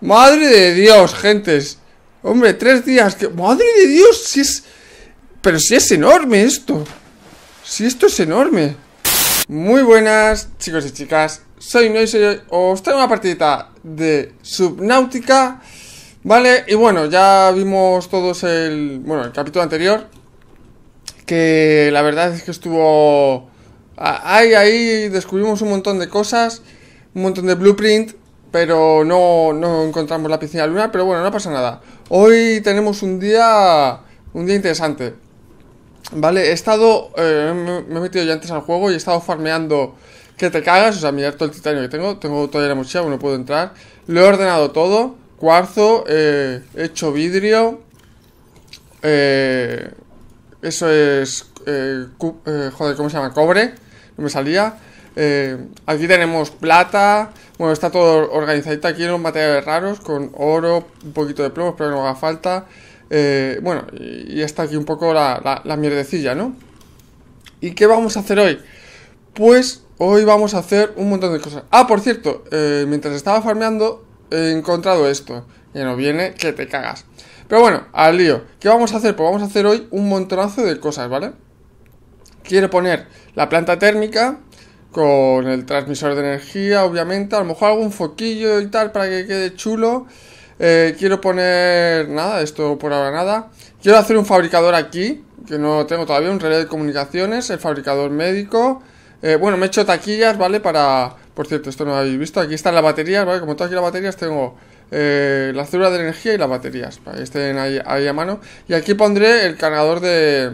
Madre de Dios, gentes. Hombre, tres días. Que... Madre de Dios, si es... Pero si es enorme esto. Si esto es enorme. Muy buenas, chicos y chicas. Soy Noy, y os traigo una partidita de Subnautica Vale, y bueno, ya vimos todos el... Bueno, el capítulo anterior. Que la verdad es que estuvo... Ahí, ahí descubrimos un montón de cosas. Un montón de blueprint pero no, no encontramos la piscina lunar, pero bueno, no pasa nada. Hoy tenemos un día, un día interesante. Vale, he estado, eh, me he metido ya antes al juego y he estado farmeando que te cagas, o sea, mirar todo el titanio que tengo, tengo todavía la mochila, no puedo entrar. Lo he ordenado todo, cuarzo, eh, hecho vidrio, eh, eso es, eh, eh, joder, ¿cómo se llama? Cobre, no me salía. Eh, aquí tenemos plata, bueno, está todo organizadito aquí en los materiales raros, con oro, un poquito de plomo, pero no haga falta. Eh, bueno, y, está aquí un poco la, la, mierdecilla, ¿no? ¿Y qué vamos a hacer hoy? Pues hoy vamos a hacer un montón de cosas. Ah, por cierto, eh, mientras estaba farmeando he encontrado esto. Que no viene, que te cagas. Pero bueno, al lío. ¿Qué vamos a hacer? Pues vamos a hacer hoy un montonazo de cosas, ¿vale? Quiero poner la planta térmica, con el transmisor de energía, obviamente, a lo mejor algún foquillo y tal para que quede chulo. Eh, quiero poner nada, esto por ahora nada. Quiero hacer un fabricador aquí, que no tengo todavía, un relé de comunicaciones, el fabricador médico. Eh, bueno, me he hecho taquillas, ¿vale? Para... Por cierto, esto no lo habéis visto. Aquí están las baterías, ¿vale? Como tengo aquí las baterías, tengo las eh, la célula de energía y las baterías, para que estén ahí, ahí a mano. Y aquí pondré el cargador de...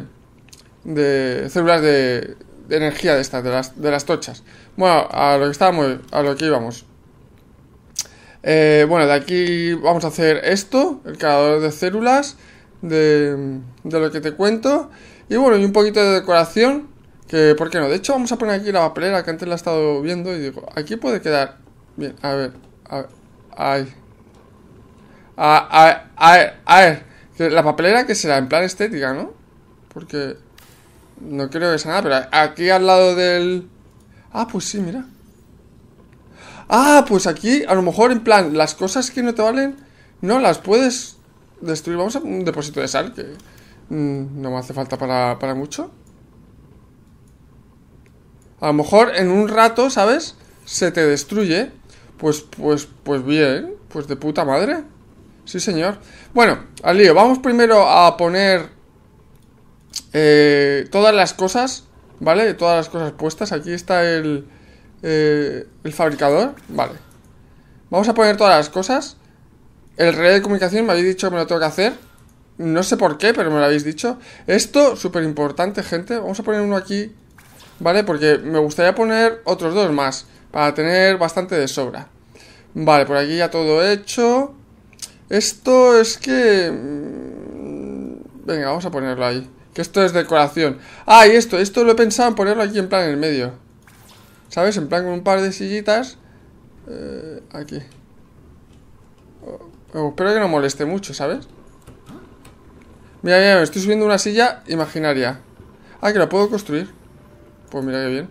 de células de de energía de estas, de las, tochas. Bueno, a lo que estábamos, a lo que íbamos. Eh, bueno, de aquí vamos a hacer esto, el cargador de células, de, de lo que te cuento. Y bueno, y un poquito de decoración, que por qué no. De hecho, vamos a poner aquí la papelera, que antes la he estado viendo y digo, aquí puede quedar bien. A ver, a ver, ay. A, a, a, ver, a ver, la papelera que será en plan estética, ¿no? Porque no creo que sea nada, pero aquí al lado del... Ah, pues sí, mira. Ah, pues aquí a lo mejor en plan las cosas que no te valen no las puedes destruir. Vamos a un depósito de sal que mm, no me hace falta para, para mucho. A lo mejor en un rato, ¿sabes? Se te destruye. Pues, pues, pues bien. Pues de puta madre. Sí, señor. Bueno, al lío. Vamos primero a poner eh, todas las cosas, ¿vale? Todas las cosas puestas. Aquí está el, eh, el fabricador, vale. Vamos a poner todas las cosas. El relé de comunicación me habéis dicho que me lo tengo que hacer. No sé por qué, pero me lo habéis dicho. Esto, súper importante, gente. Vamos a poner uno aquí, ¿vale? Porque me gustaría poner otros dos más. Para tener bastante de sobra. Vale, por aquí ya todo hecho. Esto es que... Mm, venga, vamos a ponerlo ahí. Que esto es decoración. Ah, y esto, esto lo he pensado ponerlo aquí en plan en el medio. ¿Sabes? En plan con un par de sillitas. Eh, aquí. Oh, oh, espero que no moleste mucho, ¿sabes? Mira, mira, me estoy subiendo una silla imaginaria. Ah, que la puedo construir. Pues mira qué bien.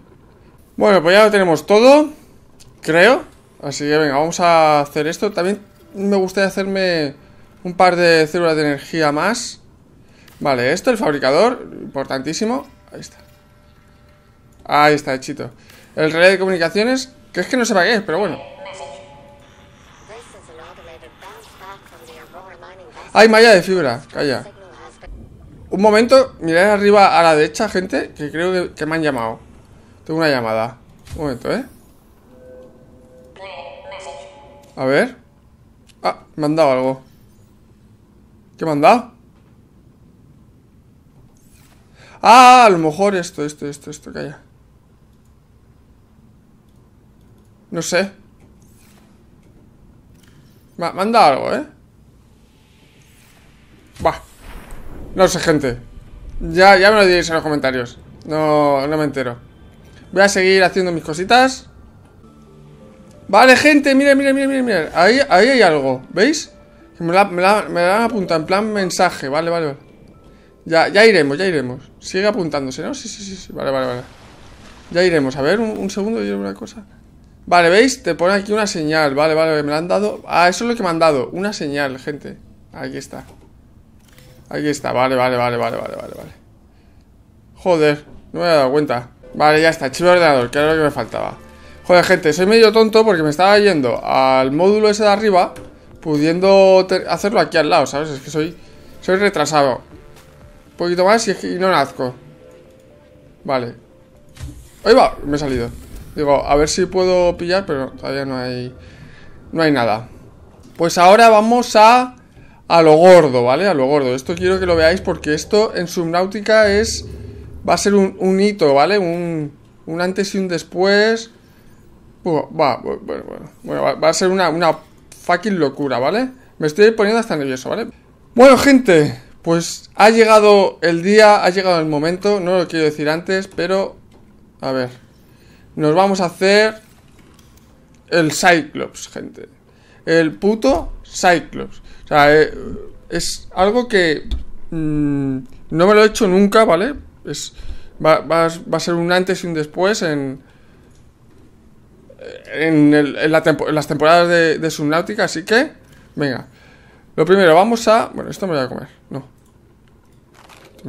Bueno, pues ya lo tenemos todo. Creo. Así que venga, vamos a hacer esto. También me gustaría hacerme un par de células de energía más. Vale, esto, el fabricador, importantísimo. Ahí está. Ahí está, hechito. El relé de comunicaciones, que es que no se para qué pero bueno. Hay malla de fibra, calla. Un momento, mirad arriba a la derecha, gente, que creo que, me han llamado. Tengo una llamada. Un momento, ¿eh? A ver. Ah, me han dado algo. ¿Qué me han dado? Ah, a lo mejor esto, esto, esto, esto, calla. No sé. Manda algo, ¿eh? Va. No sé, gente. Ya, ya me lo diréis en los comentarios. No, no me entero. Voy a seguir haciendo mis cositas. Vale, gente, miren, miren, miren, miren, Ahí, ahí hay algo, ¿veis? Me la, me la, me la en plan mensaje, vale, vale. Ya, ya iremos, ya iremos. Sigue apuntándose, ¿no? Sí, sí, sí, sí. Vale, vale, vale. Ya iremos. A ver, un, segundo y una cosa. Vale, ¿veis? Te pone aquí una señal. Vale, vale, me la han dado. Ah, eso es lo que me han dado. Una señal, gente. Aquí está. Aquí está. Vale, vale, vale, vale, vale, vale, vale. Joder, no me había dado cuenta. Vale, ya está. Chivo ordenador, que era lo que me faltaba. Joder, gente, soy medio tonto porque me estaba yendo al módulo ese de arriba, pudiendo hacerlo aquí al lado, ¿sabes? Es que soy, soy retrasado. Un poquito más y, no nazco. Vale. Ahí va, me he salido. Digo, a ver si puedo pillar, pero todavía no hay... No hay nada. Pues ahora vamos a... A lo gordo, ¿vale? A lo gordo. Esto quiero que lo veáis porque esto en Subnautica es... Va a ser un, hito, ¿vale? Un, un antes y un después... va, bueno, bueno, bueno va, a ser una, una fucking locura, ¿vale? Me estoy poniendo hasta nervioso, ¿vale? Bueno, gente, pues ha llegado el día, ha llegado el momento, no lo quiero decir antes, pero... A ver. Nos vamos a hacer... El Cyclops, gente. El puto Cyclops. O sea, eh, es algo que... Mm, no me lo he hecho nunca, ¿vale? Es, va, a ser un antes y un después en... En, las temporadas de, de Subnautica, así que... Venga. Lo primero, vamos a... Bueno, esto me voy a comer. No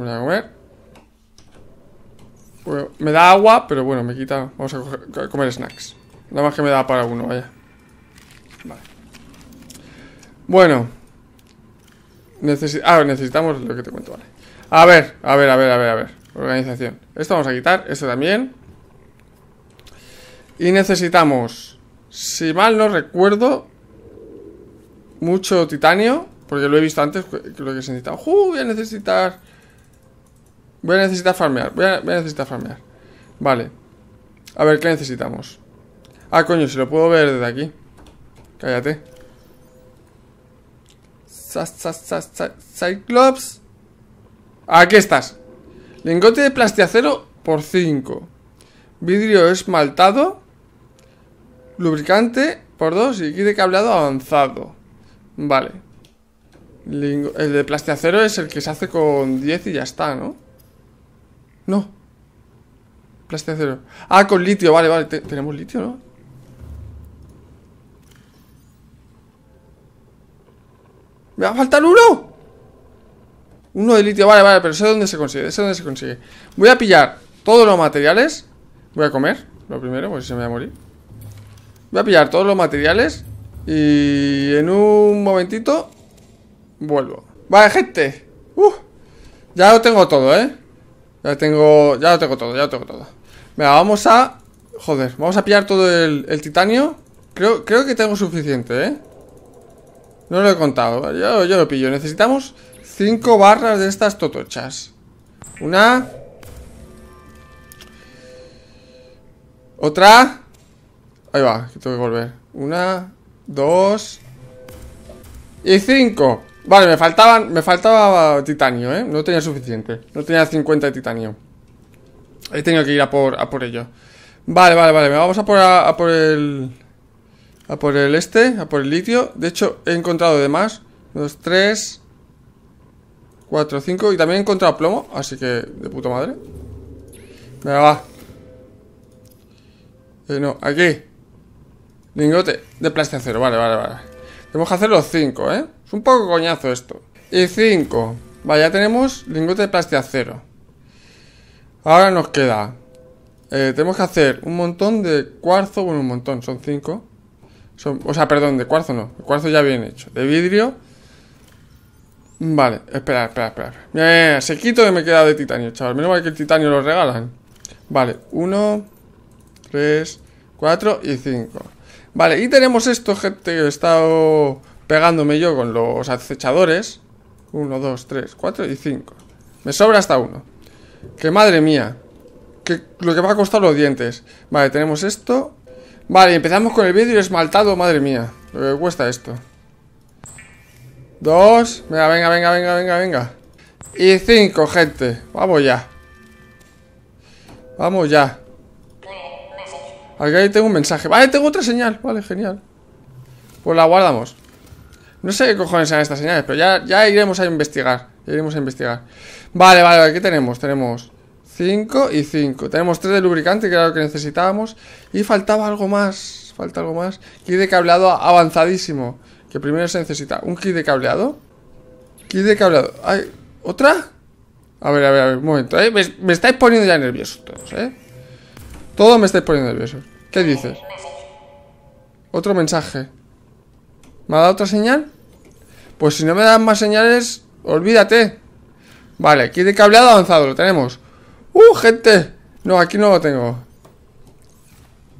a comer. Pues, me da agua, pero bueno, me quita. Vamos a, comer snacks. Nada más que me da para uno, vaya. Vale. Bueno. ah, necesitamos lo que te cuento, vale. A ver, a ver, a ver, a ver, a ver. Organización. Esto vamos a quitar, esto también. Y necesitamos, si mal no recuerdo, mucho titanio. Porque lo he visto antes, creo que se necesita. ¡Uh! Voy a necesitar Voy a necesitar farmear. Voy a, necesitar farmear. Vale. A ver, ¿qué necesitamos? Ah, coño, se lo puedo ver desde aquí. Cállate. Cyclops. Aquí estás. Lingote de plastiacero por 5. Vidrio esmaltado. Lubricante por 2 y kit de cableado avanzado. Vale. el de plastiacero es el que se hace con 10 y ya está, ¿no? No. Plástico Ah, con litio, vale, vale. tenemos litio, ¿no? ¡Me va a faltar uno! Uno de litio, vale, vale, pero sé dónde se consigue, sé dónde se consigue. Voy a pillar todos los materiales. Voy a comer, lo primero, porque si se me va a morir. Voy a pillar todos los materiales. Y en un momentito vuelvo. Vale, gente. Uh, ya lo tengo todo, ¿eh? Ya tengo, ya lo tengo todo, ya lo tengo todo Venga, vamos a... Joder, vamos a pillar todo el, titanio creo, creo que tengo suficiente, ¿eh? No lo he contado, yo, yo lo pillo Necesitamos Cinco barras de estas totochas Una Otra Ahí va, que tengo que volver Una, dos Y cinco Vale, me faltaban, me faltaba titanio, ¿eh? No tenía suficiente. No tenía 50 de titanio. He tenido que ir a por, a por ello. Vale, vale, vale. vamos a por, a, por el... A por el este, a por el litio. De hecho, he encontrado de más. Dos, tres... Cuatro, cinco. Y también he encontrado plomo. Así que, de puta madre. Venga, va. Eh, no, aquí. Lingote de plástico cero, Vale, vale, vale. Tenemos que hacer los cinco, ¿eh? Un poco coñazo esto. Y 5. Vaya tenemos lingote de acero. Ahora nos queda. Eh, tenemos que hacer un montón de cuarzo. Bueno, un montón, son 5. o sea, perdón, de cuarzo no. De cuarzo ya bien hecho. De vidrio. Vale, espera, espera, espera. se quito y me queda de titanio, chaval. Menos mal que el titanio lo regalan. Vale, 1, 3, 4 y 5. Vale, y tenemos esto, gente, que he estado pegándome yo con los acechadores. Uno, dos, tres, cuatro y cinco. Me sobra hasta uno. Que madre mía. lo que va a costar los dientes. Vale, tenemos esto. Vale, empezamos con el vidrio esmaltado, madre mía. Lo que cuesta esto. Dos. Venga, venga, venga, venga, venga, venga. Y cinco, gente. Vamos ya. Vamos ya. Aquí tengo un mensaje. Vale, tengo otra señal. Vale, genial. Pues la guardamos. No sé qué cojones sean estas señales, pero ya, ya iremos a investigar. Ya iremos a investigar. Vale, vale, vale, ¿qué tenemos? Tenemos 5 y 5. Tenemos tres de lubricante, que era lo que necesitábamos. Y faltaba algo más. Falta algo más. Kit de cableado avanzadísimo. Que primero se necesita un kit de cableado. Kit de cableado. ¿Hay otra? A ver, a ver, a ver, un momento, ¿eh? Me, me estáis poniendo ya nerviosos todos, ¿eh? Todos me estáis poniendo nerviosos. ¿Qué dices? Otro mensaje. ¿Me ha dado otra señal? Pues si no me dan más señales, olvídate. Vale, aquí de cableado avanzado, lo tenemos. ¡Uh, gente! No, aquí no lo tengo.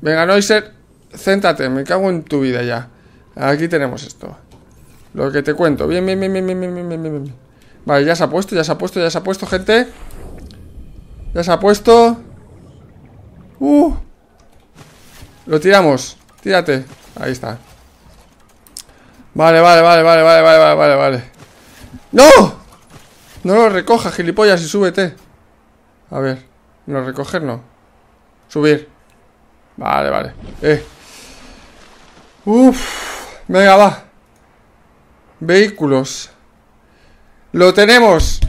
Venga, Noiser, céntrate, me cago en tu vida ya. Aquí tenemos esto. Lo que te cuento. Bien, bien, bien, bien, bien, bien, bien, bien. Vale, ya se ha puesto, ya se ha puesto, ya se ha puesto, gente. Ya se ha puesto. ¡Uh! Lo tiramos. Tírate. Ahí está. Vale, vale, vale, vale, vale, vale, vale, vale, ¡No! No lo recojas, gilipollas, y súbete. A ver, no recoger, no. Subir. Vale, vale. Eh. Uf. Venga, va. Vehículos. Lo tenemos.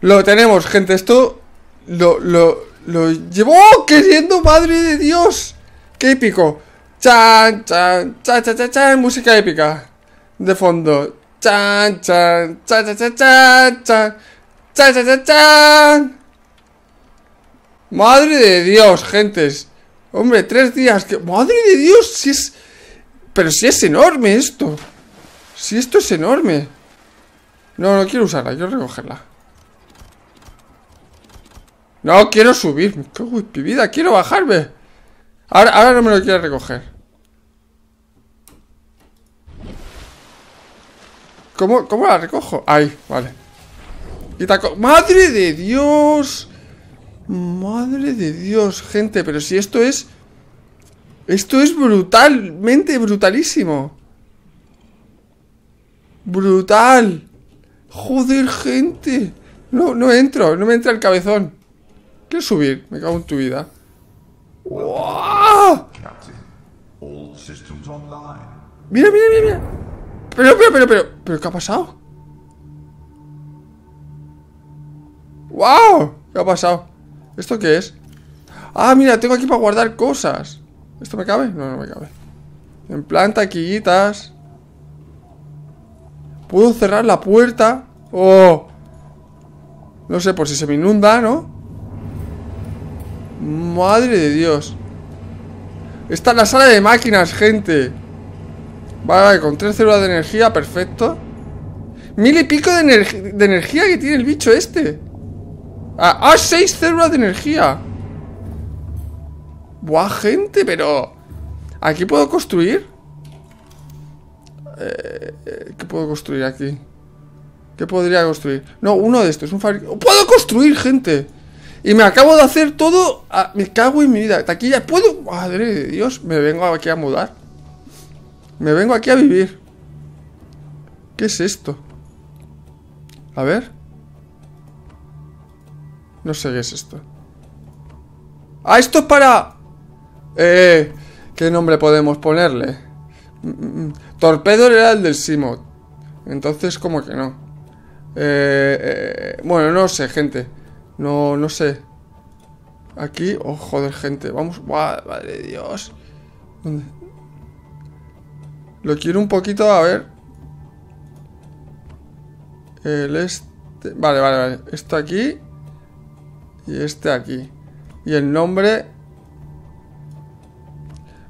Lo tenemos, gente. Esto lo, lo, lo llevo queriendo, madre de Dios. Qué épico. Chan, chan, chan, chan, chan, chan, música épica. De fondo. Chan, chan, chan, chan, chan, chan, chan, chan, chan, chan. Madre de Dios, gentes. Hombre, tres días. Que... Madre de Dios, si es... Pero si es enorme esto. Si esto es enorme. No, no quiero usarla, quiero recogerla. No, quiero subir. qué cago mi vida, quiero bajarme. Ahora, ahora no me lo quiero recoger. ¿Cómo, ¿Cómo la recojo? Ahí, vale. Y taco ¡Madre de Dios! Madre de Dios, gente. Pero si esto es... Esto es brutalmente brutalísimo. Brutal. Joder, gente. No, no entro, no me entra el cabezón. Quiero subir, me cago en tu vida. ¡Wow! Mira, mira, mira, mira. Pero, pero, pero, pero, pero, ¿qué ha pasado? ¡Wow! ¿Qué ha pasado? ¿Esto qué es? Ah, mira, tengo aquí para guardar cosas. ¿Esto me cabe? No, no me cabe. En plan, taquillitas. ¿Puedo cerrar la puerta? Oh. No sé, por si se me inunda, ¿no? Madre de Dios. Está en la sala de máquinas, gente. Vale, vale, con tres células de energía, perfecto. Mil y pico de, energía que tiene el bicho este. Ah, ah, seis células de energía. Buah, gente, pero... ¿Aquí puedo construir? Eh, ¿Qué puedo construir aquí? ¿Qué podría construir? No, uno de estos, un ¡Puedo construir, gente! Y me acabo de hacer todo. me cago en mi vida. ¿Aquí ya ¿puedo? Madre de Dios, me vengo aquí a mudar. Me vengo aquí a vivir. ¿Qué es esto? A ver. No sé qué es esto. ¡Ah, esto es para! Eh. ¿Qué nombre podemos ponerle? Mm, mm, mm. Torpedo era del Simo. Entonces, como que no. Eh, eh, bueno, no sé, gente. No, no sé. Aquí, ojo oh, de gente. Vamos, madre de Dios. Lo quiero un poquito, a ver. El este. Vale, vale, vale. Esto aquí. Y este aquí. Y el nombre.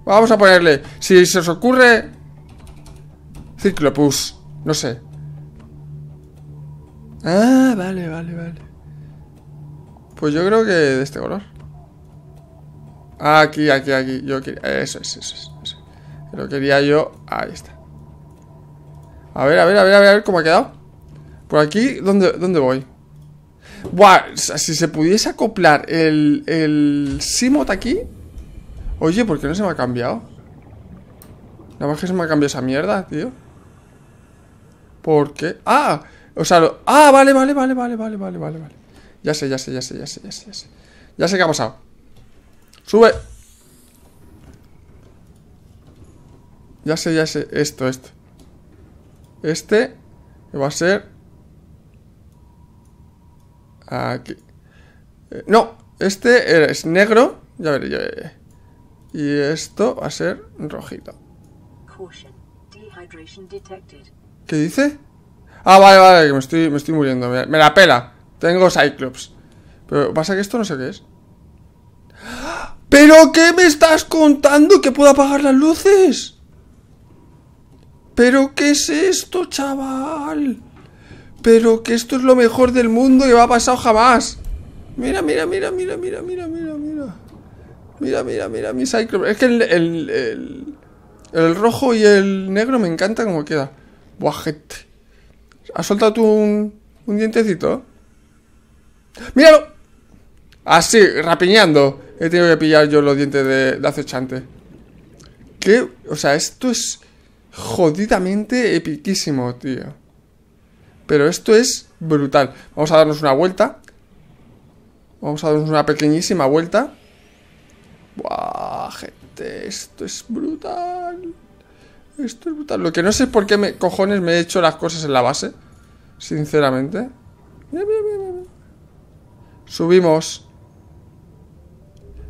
Vamos a ponerle. Si se os ocurre. Ciclopus. No sé. Ah, vale, vale, vale. Pues yo creo que de este color. Aquí, aquí, aquí. Yo Eso es, eso es. Lo quería yo... Ahí está. A ver, a ver, a ver, a ver, a ver cómo ha quedado. Por aquí, ¿dónde, dónde voy? Buah, si se pudiese acoplar el, el Simot aquí... Oye, ¿por qué no se me ha cambiado? Nada más que se me ha cambiado esa mierda, tío. Porque... qué? ¡Ah! O sea, lo... ¡Ah! Vale, vale, vale, vale, vale, vale, vale. Ya sé, ya sé, ya sé, ya sé, ya sé, ya sé. Ya sé qué ha pasado. ¡Sube! Ya sé, ya sé. Esto, esto. Este va a ser... Aquí. Eh, no, este es negro. Ya veré, ya Y esto va a ser rojito. ¿Qué dice? Ah, vale, vale, que me estoy, me estoy muriendo. me la pela. Tengo Cyclops. Pero pasa que esto no sé qué es. ¿Pero qué me estás contando? ¿Que puedo apagar las luces? ¿Pero qué es esto, chaval? Pero que esto es lo mejor del mundo que me ha pasado jamás. Mira, mira, mira, mira, mira, mira, mira, mira. Mira, mira, mira, mi Cyclops. Es que el, el, el, el rojo y el negro me encanta como queda. Buajete. ¿Has soltado tú un, un dientecito? ¡Míralo! Así, rapiñando. He tenido que pillar yo los dientes de, acechante. ¿Qué? O sea, esto es jodidamente epiquísimo, tío. Pero esto es brutal. Vamos a darnos una vuelta. Vamos a darnos una pequeñísima vuelta. Buah, gente, esto es brutal. Esto es brutal. Lo que no sé es por qué me, cojones me he hecho las cosas en la base. Sinceramente. Mira, mira, mira, Subimos.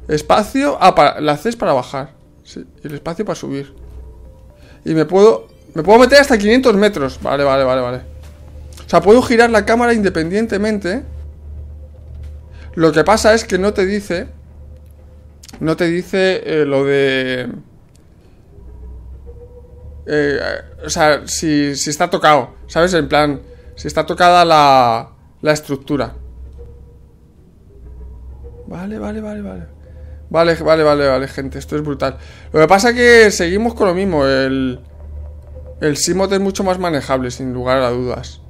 Espacio. Ah, para, la C es para bajar. Sí, y el espacio para subir. Y me puedo. Me puedo meter hasta 500 metros. Vale, vale, vale, vale. O sea, puedo girar la cámara independientemente. Lo que pasa es que no te dice. No te dice eh, lo de. Eh, o sea, si, si está tocado. ¿Sabes? En plan. Si está tocada la, la estructura. Vale, vale, vale, vale. Vale, vale, vale, vale, gente. Esto es brutal. Lo que pasa es que seguimos con lo mismo. El, el Simot es mucho más manejable, sin lugar a dudas.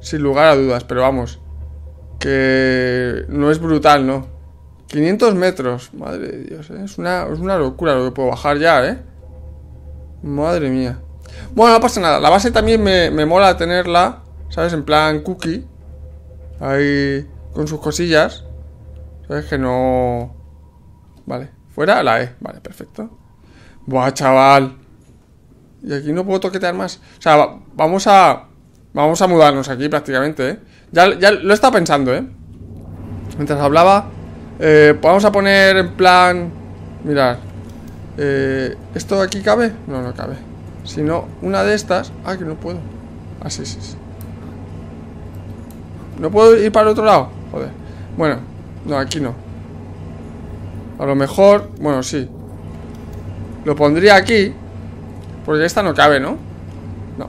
Sin lugar a dudas, pero vamos. Que no es brutal, ¿no? 500 metros. Madre de Dios, ¿eh? es, una, locura lo que puedo bajar ya, ¿eh? Madre mía. Bueno, no pasa nada. La base también me, me mola tenerla, ¿sabes? En plan cookie. Ahí con sus cosillas es que no... Vale. Fuera la E. Vale, perfecto. Buah, chaval. Y aquí no puedo toquetear más. O sea, vamos a... Vamos a mudarnos aquí prácticamente, ¿eh? Ya, ya lo está pensando, ¿eh? Mientras hablaba... Eh, vamos a poner en plan... Mirad. Eh, ¿Esto aquí cabe? No, no cabe. Sino una de estas... Ah, que no puedo. Así ah, sí, sí, sí. ¿No puedo ir para el otro lado? Joder. Bueno, no, aquí no. A lo mejor... Bueno, sí. Lo pondría aquí. Porque esta no cabe, ¿no? No.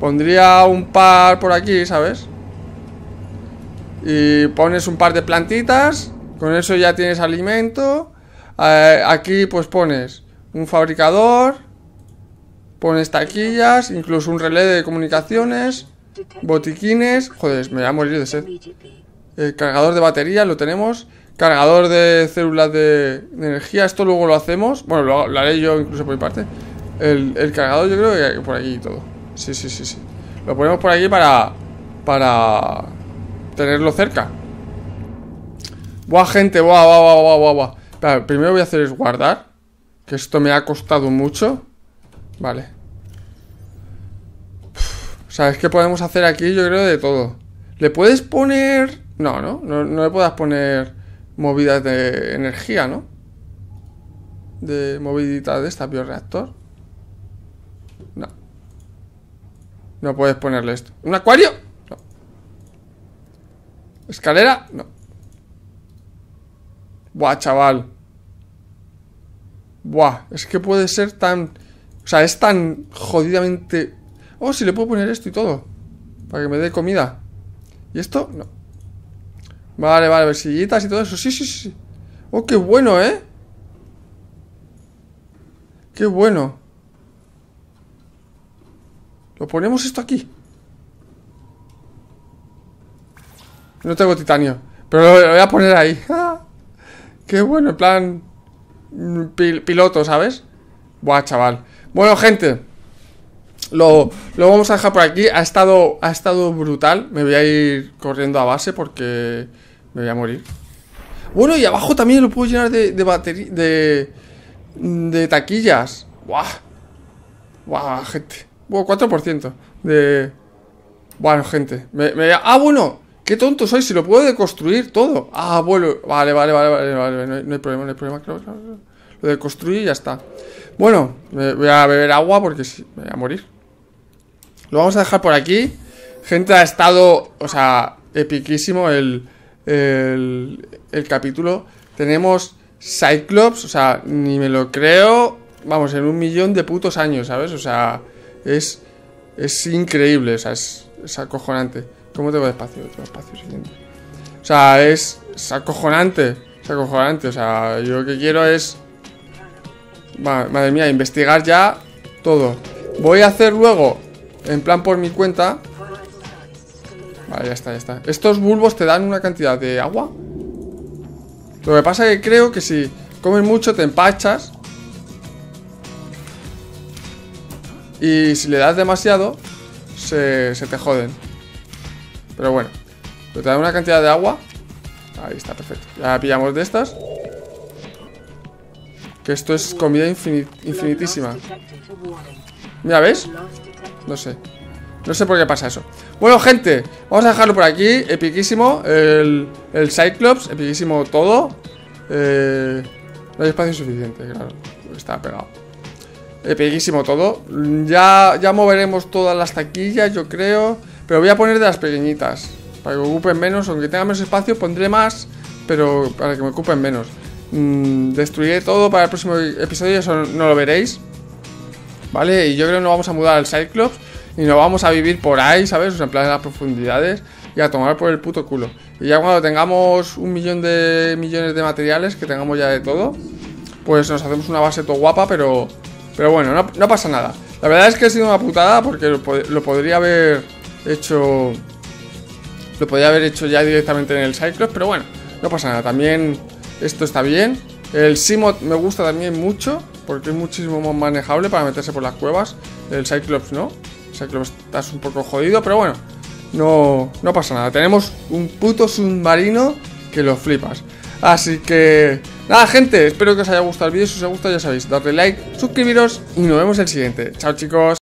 Pondría un par por aquí, ¿sabes? Y pones un par de plantitas. Con eso ya tienes alimento. Eh, aquí pues pones un fabricador. Pones taquillas. Incluso un relé de comunicaciones. Botiquines. Joder, me voy a morir de sed. Eh, cargador de batería, lo tenemos. Cargador de células de, energía, esto luego lo hacemos. Bueno, lo, haré yo incluso por mi parte. El, cargador yo creo que por aquí y todo. Sí, sí, sí, sí. Lo ponemos por aquí para... Para... Tenerlo cerca. Buah, gente, buah, buah, buah, buah, buah, buah. primero voy a hacer es guardar. Que esto me ha costado mucho. Vale. sabes o sea, es que podemos hacer aquí yo creo de todo. Le puedes poner... No, no, no, le puedas poner movidas de energía, ¿no? De movilidad de esta bioreactor. No. No puedes ponerle esto. ¿Un acuario? No. ¿Escalera? No. Buah, chaval. Buah, es que puede ser tan... O sea, es tan jodidamente... Oh, si le puedo poner esto y todo. Para que me dé comida. ¿Y esto? No. Vale, vale, versillitas y todo eso. Sí, sí, sí. Oh, qué bueno, ¿eh? Qué bueno. Lo ponemos esto aquí. No tengo titanio. Pero lo, voy a poner ahí. qué bueno, en plan... Mm, piloto, ¿sabes? Buah, chaval. Bueno, gente. Lo, vamos a dejar por aquí. Ha estado, ha estado brutal. Me voy a ir corriendo a base porque me voy a morir. Bueno, y abajo también lo puedo llenar de, batería. De, taquillas. ¡Buah! ¡Buah, gente! Buah, 4% de. Bueno, gente. Me, ¡Ah, bueno! ¡Qué tonto soy! Si lo puedo deconstruir todo. ¡Ah, bueno! Vale, vale, vale, vale, No, hay, problema, no hay problema. Lo deconstruí y ya está. Bueno, me voy a beber agua porque sí, me voy a morir. Lo vamos a dejar por aquí. Gente, ha estado, o sea, epiquísimo el, el, capítulo. Tenemos Cyclops, o sea, ni me lo creo. Vamos, en un millón de putos años, ¿sabes? O sea, es, es increíble, o sea, es, acojonante. ¿Cómo tengo despacio? Tengo espacio siguiente. O sea, es, es acojonante. Es acojonante. O sea, yo lo que quiero es. Madre mía, investigar ya todo. Voy a hacer luego en plan por mi cuenta. Vale, ya está, ya está. Estos bulbos te dan una cantidad de agua. Lo que pasa es que creo que si comes mucho te empachas. Y si le das demasiado, se, te joden. Pero bueno. te dan una cantidad de agua. Ahí está, perfecto. Ya pillamos de estas. Que esto es comida infinitísima. ¿Ya ¿ves? No sé No sé por qué pasa eso Bueno, gente, vamos a dejarlo por aquí Epiquísimo El, el Cyclops, epiquísimo todo eh, No hay espacio suficiente, claro Está pegado Epiquísimo todo Ya, ya moveremos todas las taquillas, yo creo Pero voy a poner de las pequeñitas Para que ocupen menos Aunque tenga menos espacio, pondré más Pero para que me ocupen menos mm, Destruiré todo para el próximo episodio Eso no lo veréis ¿vale? Y yo creo que nos vamos a mudar al Cyclops y nos vamos a vivir por ahí, ¿sabes? O sea, en plan en las profundidades y a tomar por el puto culo. Y ya cuando tengamos un millón de millones de materiales, que tengamos ya de todo, pues nos hacemos una base todo guapa, pero, pero bueno, no, pasa nada. La verdad es que ha sido una putada porque lo, podría haber hecho... Lo podría haber hecho ya directamente en el Cyclops, pero bueno, no pasa nada. También esto está bien. El Simot me gusta también mucho porque es muchísimo más manejable para meterse por las cuevas. El Cyclops no. El Cyclops estás un poco jodido, pero bueno, no, no pasa nada. Tenemos un puto submarino que lo flipas. Así que, nada gente, espero que os haya gustado el vídeo. Si os ha gustado, ya sabéis, darle like, suscribiros y nos vemos en el siguiente. Chao chicos.